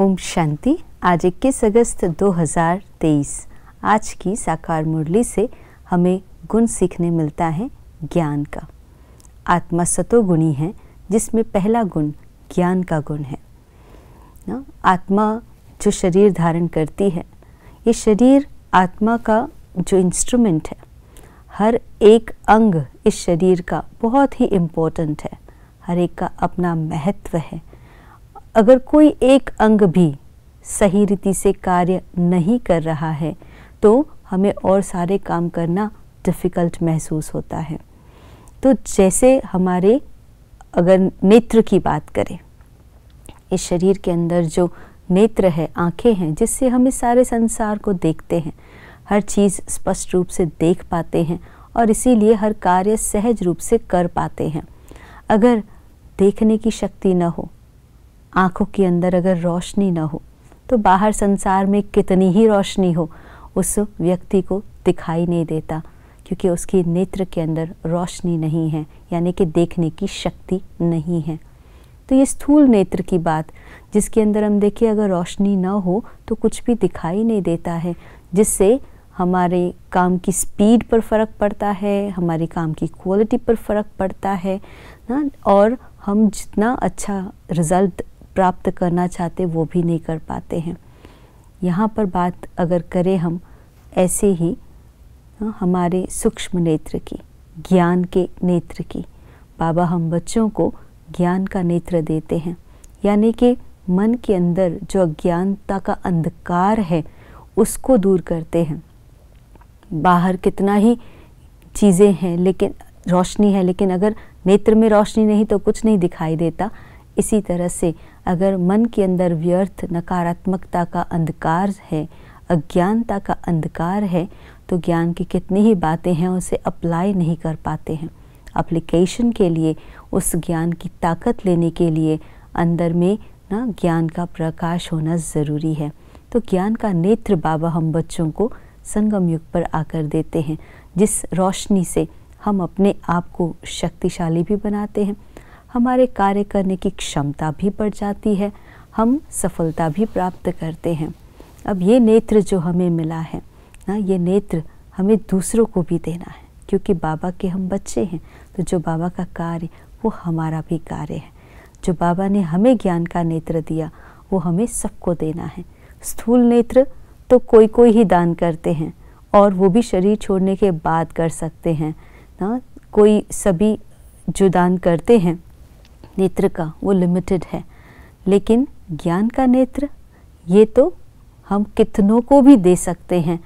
ओम शांति आज इक्कीस अगस्त 2023 आज की साकार मुरली से हमें गुण सीखने मिलता है ज्ञान का आत्मा सतोगुणी है जिसमें पहला गुण ज्ञान का गुण है ना आत्मा जो शरीर धारण करती है ये शरीर आत्मा का जो इंस्ट्रूमेंट है हर एक अंग इस शरीर का बहुत ही इम्पोर्टेंट है हर एक का अपना महत्व है अगर कोई एक अंग भी सही रीति से कार्य नहीं कर रहा है तो हमें और सारे काम करना डिफ़िकल्ट महसूस होता है तो जैसे हमारे अगर नेत्र की बात करें इस शरीर के अंदर जो नेत्र है आंखें हैं जिससे हम इस सारे संसार को देखते हैं हर चीज़ स्पष्ट रूप से देख पाते हैं और इसीलिए हर कार्य सहज रूप से कर पाते हैं अगर देखने की शक्ति न हो आँखों के अंदर अगर रोशनी न हो तो बाहर संसार में कितनी ही रोशनी हो उस व्यक्ति को दिखाई नहीं देता क्योंकि उसके नेत्र के अंदर रोशनी नहीं है यानी कि देखने की शक्ति नहीं है तो ये स्थूल नेत्र की बात जिसके अंदर हम देखिए अगर रोशनी ना हो तो कुछ भी दिखाई नहीं देता है जिससे हमारे काम की स्पीड पर फ़र्क पड़ता है हमारे काम की क्वालिटी पर फ़र्क पड़ता है ना और हम जितना अच्छा रिज़ल्ट प्राप्त करना चाहते वो भी नहीं कर पाते हैं यहाँ पर बात अगर करें हम ऐसे ही ना, हमारे सूक्ष्म नेत्र की ज्ञान के नेत्र की बाबा हम बच्चों को ज्ञान का नेत्र देते हैं यानी कि मन के अंदर जो अज्ञानता का अंधकार है उसको दूर करते हैं बाहर कितना ही चीज़ें हैं लेकिन रोशनी है लेकिन अगर नेत्र में रोशनी नहीं तो कुछ नहीं दिखाई देता इसी तरह से अगर मन के अंदर व्यर्थ नकारात्मकता का अंधकार है अज्ञानता का अंधकार है तो ज्ञान की कितनी ही बातें हैं उसे अप्लाई नहीं कर पाते हैं अप्लीकेशन के लिए उस ज्ञान की ताकत लेने के लिए अंदर में ना ज्ञान का प्रकाश होना ज़रूरी है तो ज्ञान का नेत्र बाबा हम बच्चों को संगम युग पर आकर देते हैं जिस रोशनी से हम अपने आप को शक्तिशाली भी बनाते हैं हमारे कार्य करने की क्षमता भी बढ़ जाती है हम सफलता भी प्राप्त करते हैं अब ये नेत्र जो हमें मिला है ना ये नेत्र हमें दूसरों को भी देना है क्योंकि बाबा के हम बच्चे हैं तो जो बाबा का कार्य वो हमारा भी कार्य है जो बाबा ने हमें ज्ञान का नेत्र दिया वो हमें सबको देना है स्थूल नेत्र तो कोई कोई ही दान करते हैं और वो भी शरीर छोड़ने के बाद कर सकते हैं ना कोई सभी जो दान करते हैं नेत्र का वो लिमिटेड है लेकिन ज्ञान का नेत्र ये तो हम कितनों को भी दे सकते हैं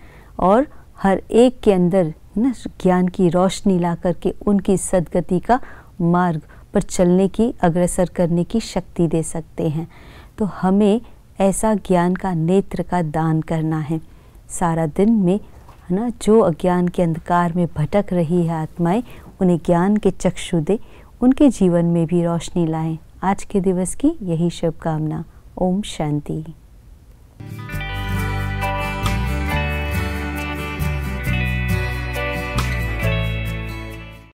और हर एक के अंदर ना ज्ञान की रोशनी ला करके उनकी सदगति का मार्ग पर चलने की अग्रसर करने की शक्ति दे सकते हैं तो हमें ऐसा ज्ञान का नेत्र का दान करना है सारा दिन में है ना जो अज्ञान के अंधकार में भटक रही है आत्माएं उन्हें ज्ञान के चक्षु दे उनके जीवन में भी रोशनी लाएं आज के दिवस की यही शुभकामना ओम शांति